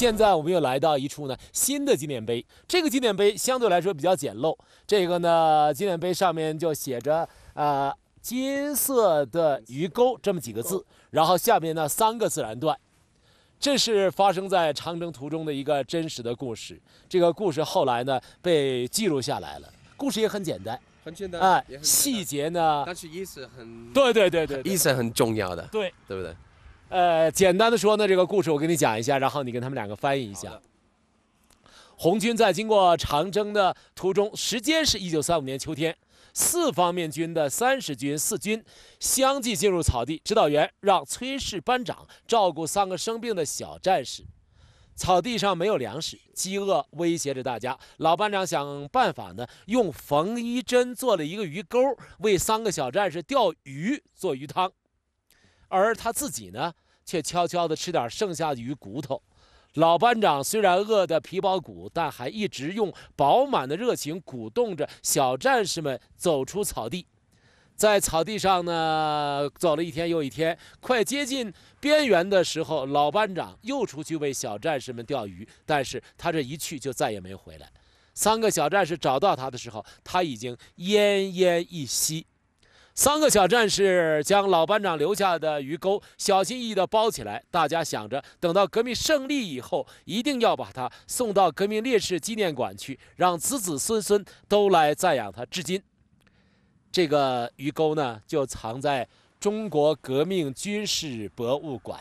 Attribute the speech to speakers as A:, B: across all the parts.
A: 现在我们又来到一处呢新的纪念碑，这个纪念碑相对来说比较简陋。这个呢纪念碑上面就写着“啊金色的鱼钩”这么几个字，然后下面呢三个自然段，这是发生在长征途中的一个真实的故事。这个故事后来呢被记录下来了，故事也很简单，很简单，哎，细节呢，但是意思很，对对对对，意思很重要的，对对不对？呃，简单的说呢，这个故事我给你讲一下，然后你跟他们两个翻译一下。红军在经过长征的途中，时间是一九三五年秋天，四方面军的三十军四军相继进入草地，指导员让炊事班长照顾三个生病的小战士。草地上没有粮食，饥饿威胁着大家。老班长想办法呢，用缝衣针做了一个鱼钩，为三个小战士钓鱼做鱼汤。而他自己呢，却悄悄地吃点剩下的鱼骨头。老班长虽然饿得皮包骨，但还一直用饱满的热情鼓动着小战士们走出草地。在草地上呢，走了一天又一天，快接近边缘的时候，老班长又出去为小战士们钓鱼。但是他这一去就再也没回来。三个小战士找到他的时候，他已经奄奄一息。三个小战士将老班长留下的鱼钩小心翼翼地包起来。大家想着，等到革命胜利以后，一定要把它送到革命烈士纪念馆去，让子子孙孙都来赞扬它。至今，这个鱼钩呢，就藏在中国革命军事博物馆。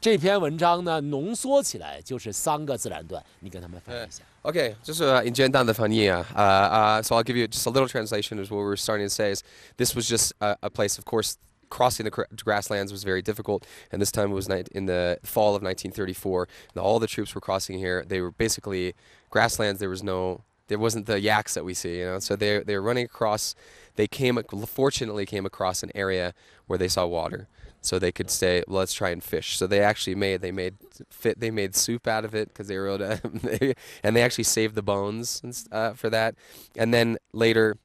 A: 这篇文章呢，浓缩起来就是三个自然段。你跟他们分一下。Okay, just uh, in the
B: Fania. Uh, uh, so I'll give you just a little translation is what we were starting to say is this was just a, a place, of course, crossing the grasslands was very difficult, and this time it was in the fall of 1934. all the troops were crossing here. They were basically grasslands. There was no, there wasn't the yaks that we see, you know. So they they were running across. They came, fortunately, came across an area where they saw water so they could say let's try and fish so they actually made they made fit they made soup out of it because they were able to and they actually saved the bones uh, for that and then later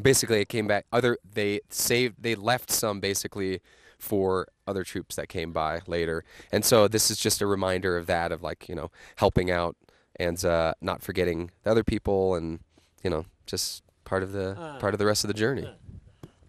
B: basically it came back other they saved they left some basically for other troops that came by later and so this is just a reminder of that of like you know helping out and uh, not forgetting the other people and you know just part of the uh, part of the rest of the journey uh,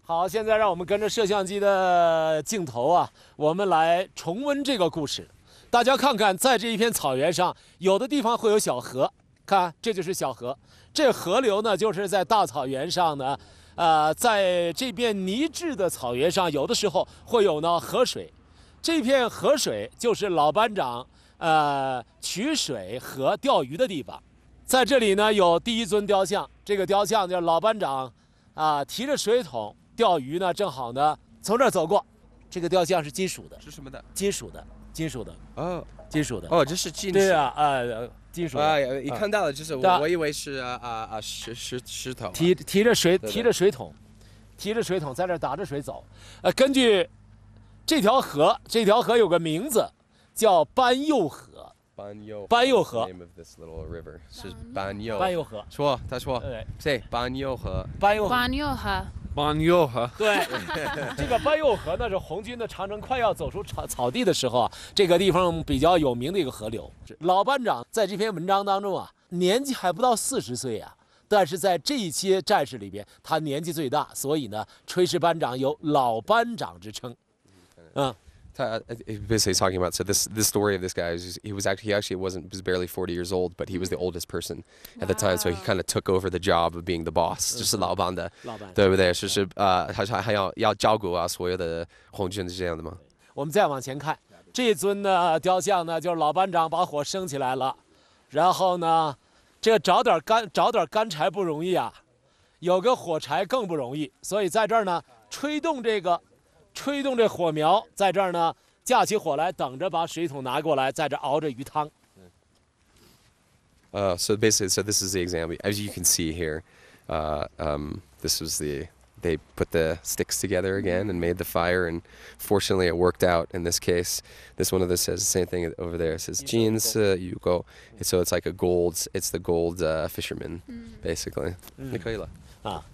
A: 好，现在让我们跟着摄像机的镜头啊，我们来重温这个故事。大家看看，在这一片草原上，有的地方会有小河，看，这就是小河。这河流呢，就是在大草原上呢，呃，在这片泥质的草原上，有的时候会有呢河水。这片河水就是老班长呃取水和钓鱼的地方。在这里呢，有第一尊雕像，这个雕像叫老班长啊，提着水桶。钓鱼呢，正好呢，从这儿走过。这个雕像，是金属的。是什么的？金属的，金属的。哦，
B: 金属的。哦，这
A: 是金对啊，啊，金属。的。呀，你看到了，就是我，我
B: 以为是啊
A: 啊石石石桶，提提着水提着水桶，提着水桶在这打着水走。呃，根据这条河，这条河有个名字，叫班右河。班右，班右河。
B: Name of this little river 是班右，班右河。
A: 说，他说，对。谁？班右河。
C: 班右，班右河。
A: 班佑河，对，这个班佑河那是红军的长征快要走出草草地的时候啊，这个地方比较有名的一个河流。老班长在这篇文章当中啊，年纪还不到四十岁啊，但是在这一些战士里边，他年纪最大，所以呢，炊事班长有老班长之称，
B: 嗯。他 h a s i c a l l y talking about said this this story of this guy he was actually he actually wasn't was barely forty years old but he was the oldest person at the time so he kind of took over the job of being the boss 就是老板的对不对？就是呃，他说还要要照顾啊所有的红军是这样的吗？
A: 我们再往前看，这尊的雕像呢，就是老班长把火升起来了，然后呢，这个找点干找点干柴不容易啊，有个火柴更不容易，所以在这儿呢，吹动这个。吹动这火苗，在这儿呢架起火来，等着把水桶拿过来，在这熬着鱼汤。嗯。
B: 呃，so basically, so this is the example. As you can see here, uh, um, this was the they put the sticks together again and made the fire. And fortunately, it worked out. In this case, this one of this says the same thing over there. It says j e a n s uh, y o u g o So it's like a gold. It's the gold fisherman,
A: basically. 那可以了。啊，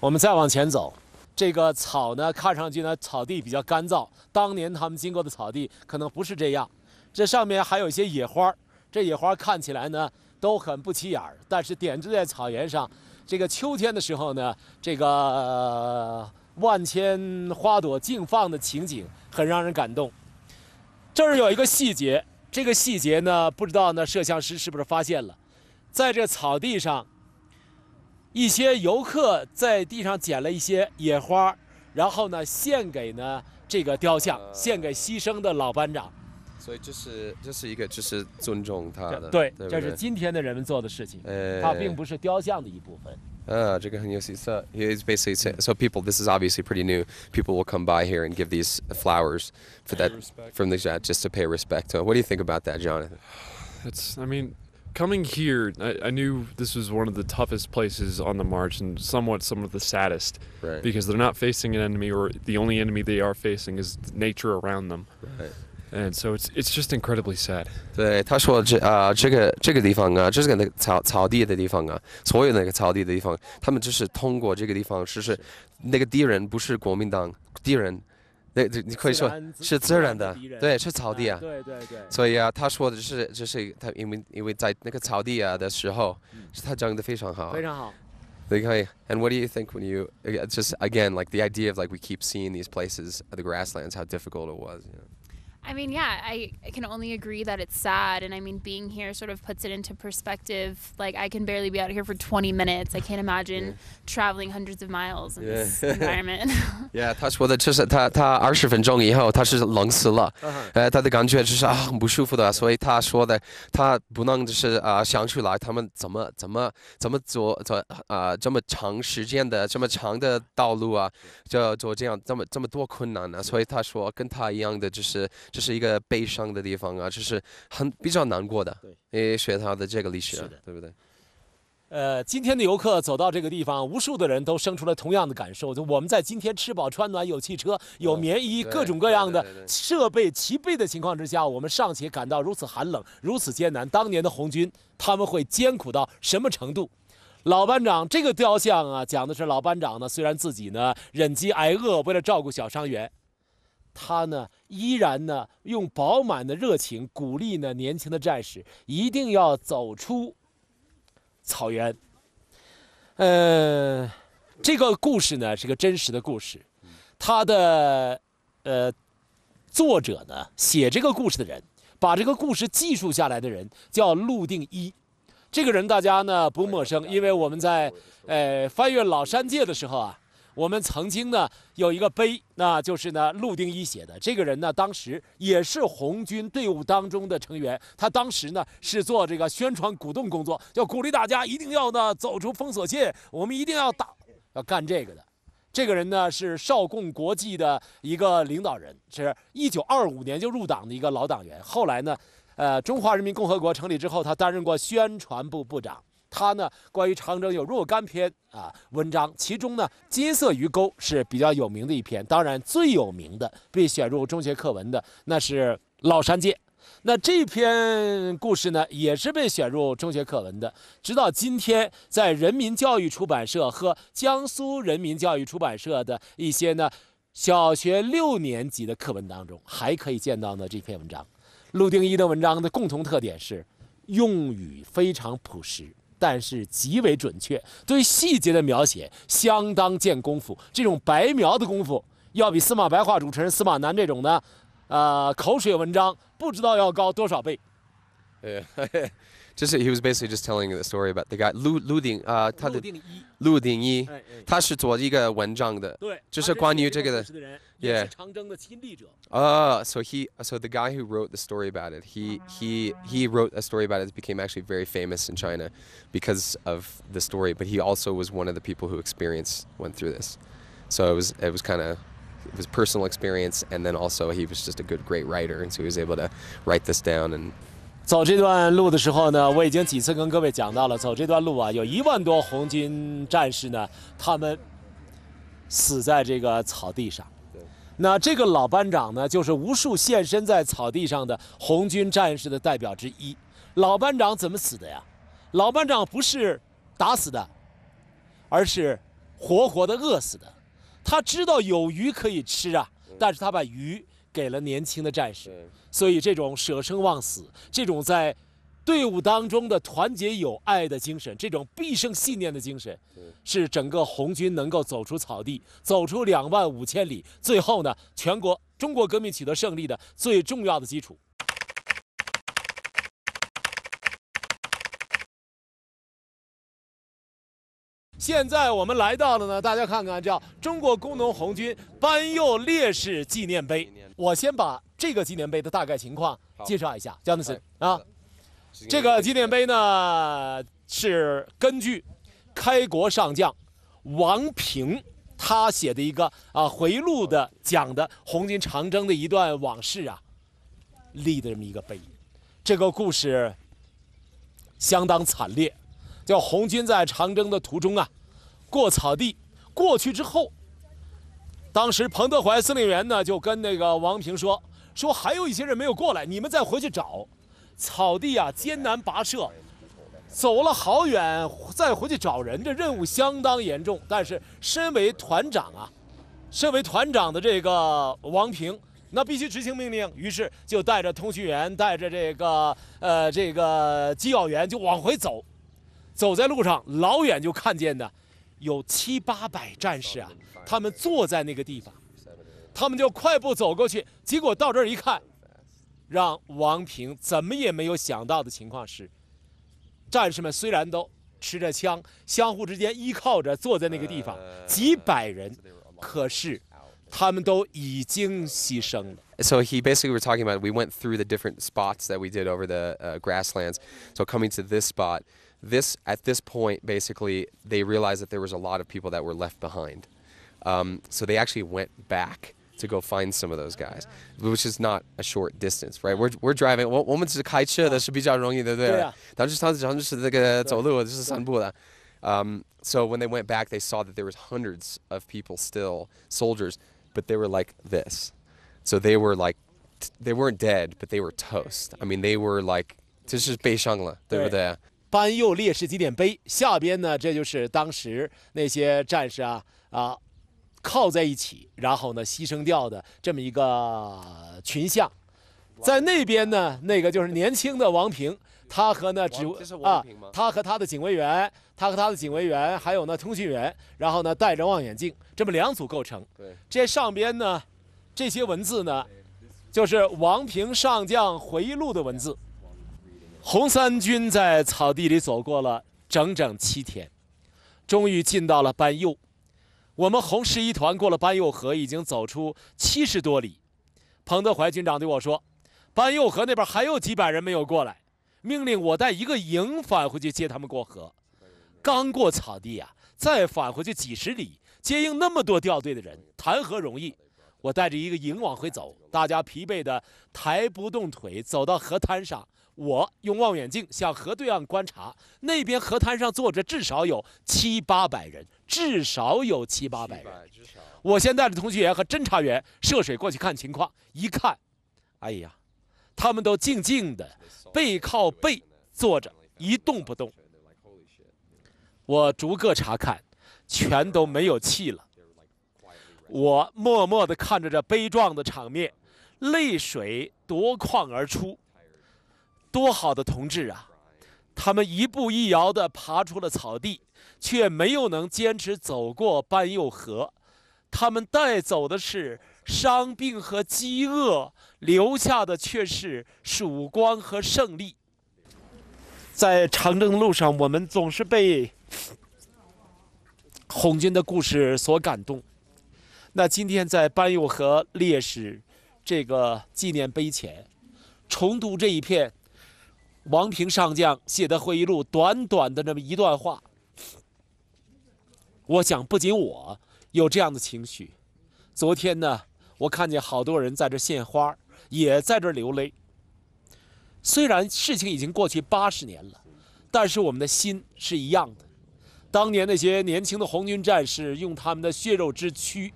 A: 我们再往前走。这个草呢，看上去呢，草地比较干燥。当年他们经过的草地可能不是这样。这上面还有一些野花儿，这野花看起来呢都很不起眼儿，但是点缀在草原上，这个秋天的时候呢，这个万千花朵竞放的情景很让人感动。这儿有一个细节，这个细节呢，不知道呢摄像师是不是发现了，在这草地上。一些游客在地上捡了一些野花，然后呢，献给呢这个雕像，献给牺牲的老班长。
B: 所以这是这是一个，就是尊重他的。对，这是今
A: 天的人们做的事情。呃，它并不是雕像的一部分。
B: 啊，这个很有意思。It's basically so s people. This is obviously pretty new. People will come by here and give these flowers for that from the just to pay respect. So What do you think about that, Jonathan?
C: It's, I mean. coming here, I, I, knew this was one of the
A: toughest places on the march and somewhat some of the saddest. Right. Because they're not facing an enemy, or the only enemy they are facing is nature around them. Right. And so it's it's just incredibly sad.
B: 对，他说这啊、呃，这个这个地方啊，就是那个草草地的地方啊，所有那个草地的地方，他们就是通过这个地方，就是那个敌人不是国民党敌人，对对，你可以说是自然的，对，是草地啊。对对对。所以啊，他说的是，这是他因为因为在那个草地啊的时候，他讲的非常好。非常好。Okay, and what do you think when you just again like the idea of like we keep seeing these places, the grasslands, how difficult it was? You know?
C: I mean, yeah, I, can only agree that it's sad. And I mean, being here sort of puts it into perspective. Like, I can barely be out here for 20 minutes. I can't imagine yeah. traveling hundreds of miles in yeah. this environment.
B: yeah, 他说的就是他他二十分钟以后他是冷死了，呃，他的感觉就是啊很不舒服的，所以他说的他不能就是啊想出来他们怎么怎么怎么做做啊这么长时间的这么长的道路啊，就做这样这么这么多困难呢、啊，所以他说跟他一样的就是。这是一个悲伤的地方啊，这是很比较难过的。对，诶，学他的这个历史，对不
A: 对？呃，今天的游客走到这个地方，无数的人都生出了同样的感受。就我们在今天吃饱穿暖、有汽车、有棉衣、各种各样的设备齐备的情况之下，我们尚且感到如此寒冷、如此艰难，当年的红军他们会艰苦到什么程度？老班长这个雕像啊，讲的是老班长呢，虽然自己呢忍饥挨饿，为了照顾小伤员。他呢，依然呢，用饱满的热情鼓励呢年轻的战士，一定要走出草原。呃，这个故事呢是个真实的故事，他的呃作者呢写这个故事的人，把这个故事记述下来的人叫陆定一，这个人大家呢不陌生，因为我们在呃翻越老山界的时候啊。我们曾经呢有一个碑，那就是呢陆定一写的。这个人呢，当时也是红军队伍当中的成员。他当时呢是做这个宣传鼓动工作，要鼓励大家一定要呢走出封锁线。我们一定要打，要干这个的。这个人呢是少共国际的一个领导人，是一九二五年就入党的一个老党员。后来呢，呃，中华人民共和国成立之后，他担任过宣传部部长。他呢，关于长征有若干篇啊文章，其中呢，《金色鱼钩》是比较有名的一篇。当然，最有名的被选入中学课文的那是《老山界》。那这篇故事呢，也是被选入中学课文的，直到今天，在人民教育出版社和江苏人民教育出版社的一些呢小学六年级的课文当中，还可以见到呢这篇文章。陆定一的文章的共同特点是，用语非常朴实。但是极为准确，对细节的描写相当见功夫。这种白描的功夫，要比司马白话主持人司马南这种的，呃，口水文章不知道要高多少倍。
B: he was basically just telling the story about the guy 陆陆鼎啊，他的陆鼎一，他是做一个文章的，对，就是关于这个的，也是长征的亲历者。啊，so he so the guy who wrote the story about it, he he he wrote a story about it that became actually very famous in China because of the story, but he also was one of the people who experienced went through this. So it was it was kind of it was personal experience, and then also he was just a good great writer, and so he was able to write this down
A: and 走这段路的时候呢，我已经几次跟各位讲到了，走这段路啊，有一万多红军战士呢，他们死在这个草地上。那这个老班长呢，就是无数现身在草地上的红军战士的代表之一。老班长怎么死的呀？老班长不是打死的，而是活活的饿死的。他知道有鱼可以吃啊，但是他把鱼。给了年轻的战士，所以这种舍生忘死、这种在队伍当中的团结友爱的精神，这种必胜信念的精神，是整个红军能够走出草地、走出两万五千里，最后呢，全国中国革命取得胜利的最重要的基础。现在我们来到了呢，大家看看叫中国工农红军班佑烈士纪念碑。我先把这个纪念碑的大概情况介绍一下，江德森啊，这个纪念碑呢是根据开国上将王平他写的一个啊回忆录的讲的红军长征的一段往事啊立的这么一个碑，这个故事相当惨烈。叫红军在长征的途中啊，过草地，过去之后，当时彭德怀司令员呢就跟那个王平说，说还有一些人没有过来，你们再回去找。草地啊，艰难跋涉，走了好远，再回去找人，这任务相当严重。但是身为团长啊，身为团长的这个王平，那必须执行命令，于是就带着通讯员，带着这个呃这个机要员就往回走。走在路上，老远就看见的有七八百战士啊，他们坐在那个地方，他们就快步走过去。结果到这儿一看，让王平怎么也没有想到的情况是，战士们虽然都持着枪，相互之间依靠着坐在那个地方，几百人，可是他们都已经牺牲了。
B: So he basically we're talking about we went through the different spots that we did over the grasslands. So coming to this spot. this at this point, basically, they realized that there was a lot of people that were left behind. Um, so they actually went back to go find some of those guys, which is not a short distance, right? We're, we're driving. 我我们只开车的是比较容易的，对吧？咱就他咱就是这个走路，就是散步的。Um, so when they went back, they saw that there was hundreds of people still soldiers, but they were like this. So they were like, they weren't dead, but they were toast. I mean, they were like, this is They were there.
A: 班右烈士纪念碑下边呢，这就是当时那些战士啊啊，靠在一起，然后呢牺牲掉的这么一个群像。在那边呢，那个就是年轻的王平，他和那指啊，他和他的警卫员，他和他的警卫员，还有那通讯员，然后呢带着望远镜，这么两组构成。对，这上边呢，这些文字呢，就是王平上将回忆录的文字。红三军在草地里走过了整整七天，终于进到了班佑。我们红十一团过了班佑河，已经走出七十多里。彭德怀军长对我说：“班佑河那边还有几百人没有过来，命令我带一个营返回去接他们过河。”刚过草地呀，再返回去几十里，接应那么多掉队的人，谈何容易？我带着一个营往回走，大家疲惫的抬不动腿，走到河滩上。我用望远镜向河对岸观察，那边河滩上坐着至少有七八百人，至少有七八百人。我先带着通讯员和侦查员涉水过去看情况，一看，哎呀，他们都静静的背靠背坐着，一动不动。我逐个查看，全都没有气了。我默默地看着这悲壮的场面，泪水夺眶而出。多好的同志啊！他们一步一摇地爬出了草地，却没有能坚持走过班佑河。他们带走的是伤病和饥饿，留下的却是曙光和胜利。在长征路上，我们总是被红军的故事所感动。那今天在班佑河烈士这个纪念碑前，重读这一篇。王平上将写的回忆录，短短的那么一段话，我想不仅我有这样的情绪。昨天呢，我看见好多人在这献花，也在这流泪。虽然事情已经过去八十年了，但是我们的心是一样的。当年那些年轻的红军战士，用他们的血肉之躯，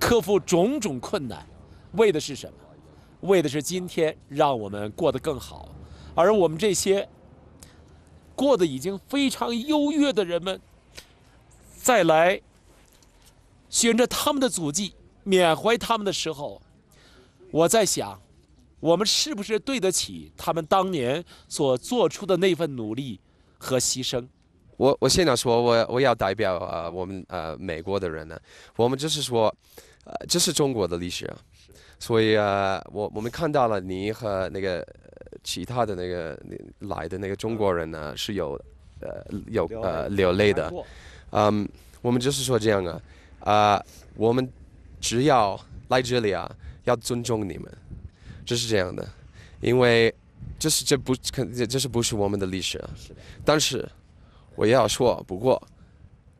A: 克服种种困难，为的是什么？为的是今天让我们过得更好。而我们这些过得已经非常优越的人们，再来寻着他们的足迹，缅怀他们的时候，我在想，我们是不是对得起他们当年所做出的那份努力和牺牲？我我现在说，
B: 我我要代表呃我们呃美国的人呢，我们就是说，这是中国的历史，所以啊，我我们看到了你和那个。其他的那个来的那个中国人呢，是有呃有呃流泪的，嗯，我们就是说这样啊，啊，我们只要来这里啊，要尊重你们，就是这样的，因为就是这不肯，这是不是我们的历史？啊？但是我要说，不过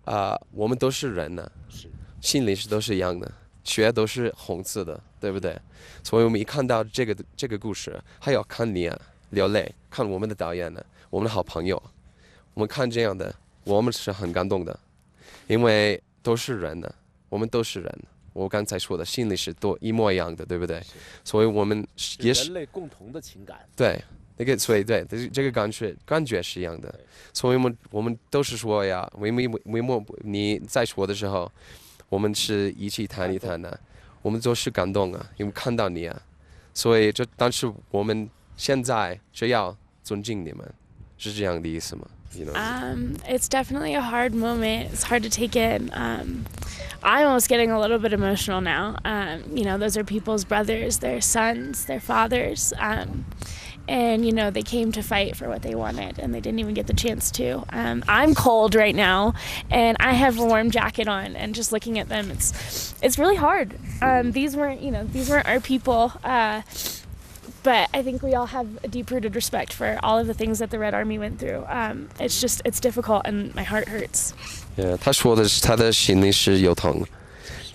B: 啊，我们都是人呢，是，心里是都是一样的，血都是红色的。对不对？所以我们一看到这个这个故事，还要看你流泪，看我们的导演呢，我们的好朋友，我们看这样的，我们是很感动的，因为都是人呢，我们都是人。我刚才说的心里是多一模一样的，对不对？所以我们也是人类共同的情感。对，那个所以对，这这个感觉感觉是一样的。所以我们我们都是说呀，为为为么你在说的时候，我们是一起谈一谈的。我们都是感动啊，因为看到你啊，所以就但是我们现在就要尊敬你们，是这样的意思吗？u
C: m i t s definitely a hard moment. It's hard to take in. I'm almost getting a little bit emotional now. Um, You know, those are people's brothers, their sons, their fathers. Um, and you know they came to fight for what they wanted and they didn't even get the chance to um, i'm cold right now and i have a warm jacket on and just looking at them it's it's really hard um, these weren't you know these weren't our people uh, but i think we all have a deep-rooted respect for all of the things that the red army went through um, it's just it's difficult and my heart hurts
B: yeah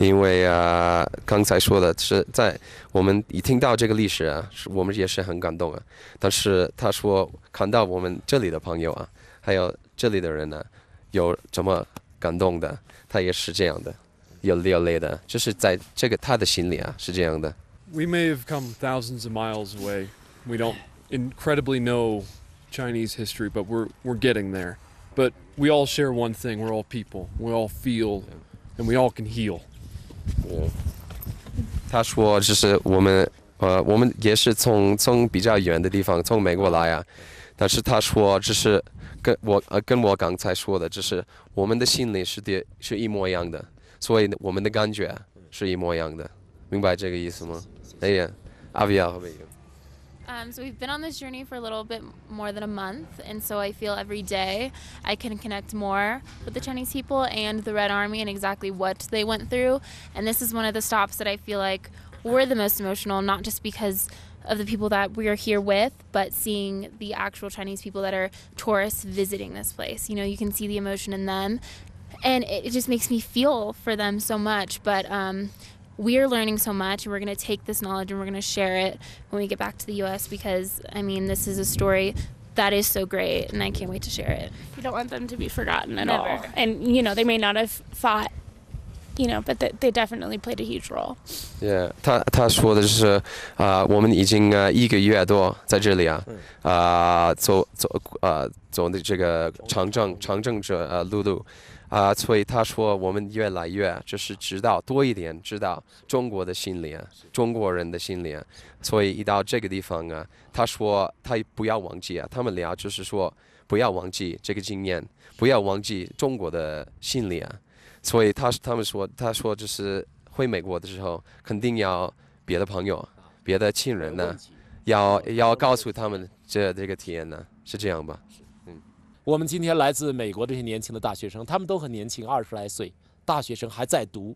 B: 因为啊，刚才说的是在我们一听到这个历史啊，是我们也是很感动啊。但是他说看到我们这里的朋友啊，还有这里的人呢，有这么感动的，他也是这样的，有流泪的，就是在这个他的心里啊，是这样的。
A: We may have come thousands of miles away, we don't incredibly know Chinese history, but we're we're getting there. But we all share one thing: we're all people. We all feel, and we all can heal.
B: 他说就是我们，呃，我们也是从从比较远的地方从美国来啊，但是他说就是跟我呃跟我刚才说的，就是我们的心理是的是一模一样的，所以我们的感觉是一模一样的，明白这个意思吗？哎呀，阿比亚。
C: Um, so we've been on this journey for a little bit more than a month, and so I feel every day I can connect more with the Chinese people and the Red Army and exactly what they went through. And this is one of the stops that I feel like were the most emotional, not just because of the people that we are here with, but seeing the actual Chinese people that are tourists visiting this place. You know, you can see the emotion in them, and it, just makes me feel for them so much. But um, we're learning so much and we're going to take this knowledge and we're going to share it when we get back to the US because I mean this is a story that is so great and I can't wait to share it. You don't want them to be forgotten at Never. all. And you know, they may not have fought you know, but they definitely played a huge role.
B: Yeah，他他说的是，啊、呃，我们已经呃一个月多在这里啊，啊、呃，走走呃走的这个长征长征者呃路路，啊，所以他说我们越来越就是知道多一点，知道中国的心灵，中国人的心灵。所以一到这个地方啊，他说他不要忘记啊，他们聊就是说不要忘记这个经验，不要忘记中国的心理啊。所以他他们说他说就是回美国的时候，肯定要别的朋友、别的亲人呢，要要告诉他们这这个体验呢，是这样吧？
A: 我们今天来自美国这些年轻的大学生，他们都很年轻，二十来岁，大学生还在读。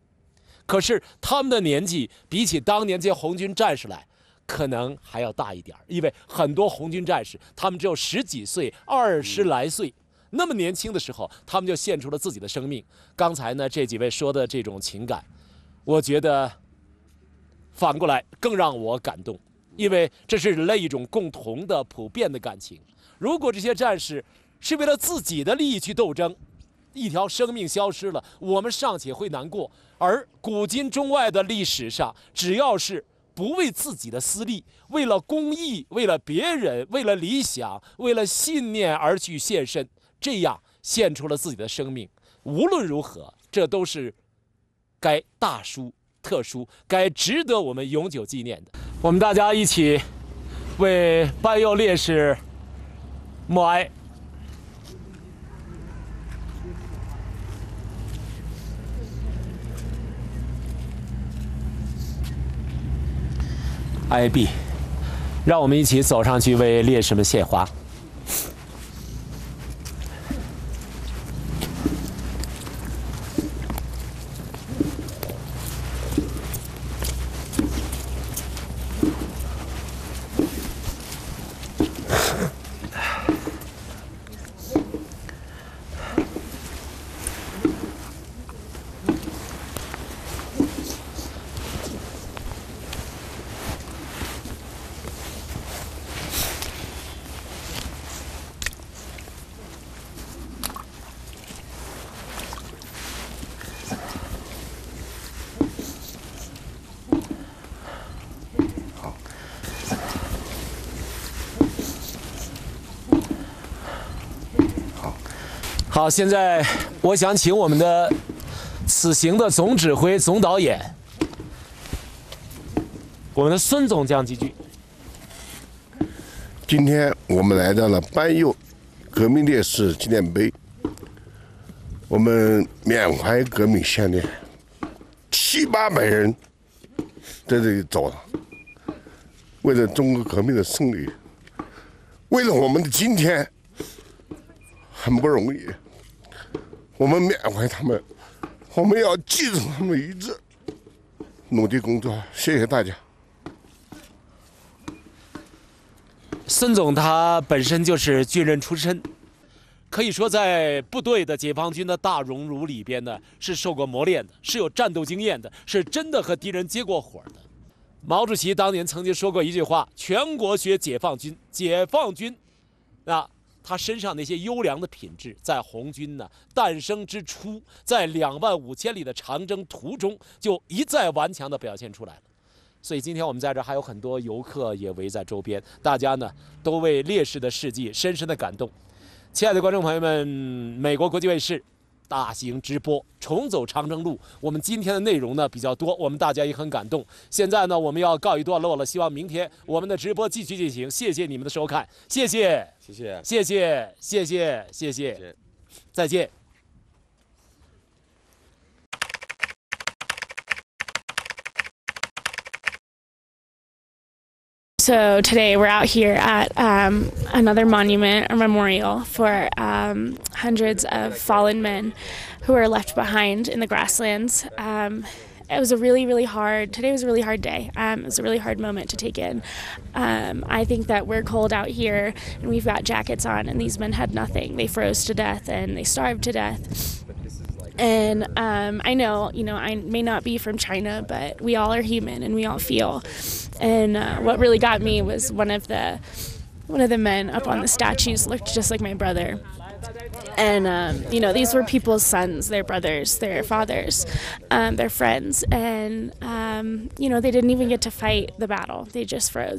A: 可是他们的年纪比起当年这些红军战士来，可能还要大一点儿。因为很多红军战士，他们只有十几岁、二十来岁，那么年轻的时候，他们就献出了自己的生命。刚才呢，这几位说的这种情感，我觉得反过来更让我感动，因为这是人类一种共同的、普遍的感情。如果这些战士，是为了自己的利益去斗争，一条生命消失了，我们尚且会难过；而古今中外的历史上，只要是不为自己的私利，为了公益、为了别人、为了理想、为了信念而去献身，这样献出了自己的生命，无论如何，这都是该大书特书、该值得我们永久纪念的。我们大家一起为班佑烈士默哀。哀 b 让我们一起走上去为烈士们献花。好，现在我想请我们的此行的总指挥、总导演，我们的孙总讲几句。今天我们来到了班佑革命烈士纪念碑，我们缅怀革命先烈，七八百人在这里走了，为了中国革命的胜利，为了我们的今天，很不容易。我们缅怀他们，我们要记住他们一志，努力工作。谢谢大家。孙总他本身就是军人出身，可以说在部队的解放军的大熔炉里边呢，是受过磨练的，是有战斗经验的，是真的和敌人接过火的。毛主席当年曾经说过一句话：“全国学解放军，解放军，啊，他身上那些优良的品质，在红军呢诞生之初，在两万五千里的长征途中，就一再顽强地表现出来了。所以今天我们在这还有很多游客也围在周边，大家呢都为烈士的事迹深深的感动。亲爱的观众朋友们，美国国际卫视。大型直播重走长征路，我们今天的内容呢比较多，我们大家也很感动。现在呢我们要告一段落了，希望明天我们的直播继续进行。谢谢你们的收看，谢谢，谢谢，谢谢，谢谢，谢谢，再见。
C: So today we're out here at um, another monument or memorial for um, hundreds of fallen men who are left behind in the grasslands. Um, it was a really, really hard. Today was a really hard day. Um, it was a really hard moment to take in. Um, I think that we're cold out here, and we've got jackets on, and these men had nothing. They froze to death, and they starved to death and um, I know, you know, I may not be from China, but we all are human and we all feel. And uh, what really got me was one of the one of the men up on the statues looked just like my brother. And, um, you know, these were people's sons, their brothers, their fathers, um, their friends. And, um, you know, they didn't even get to fight the battle, they just froze.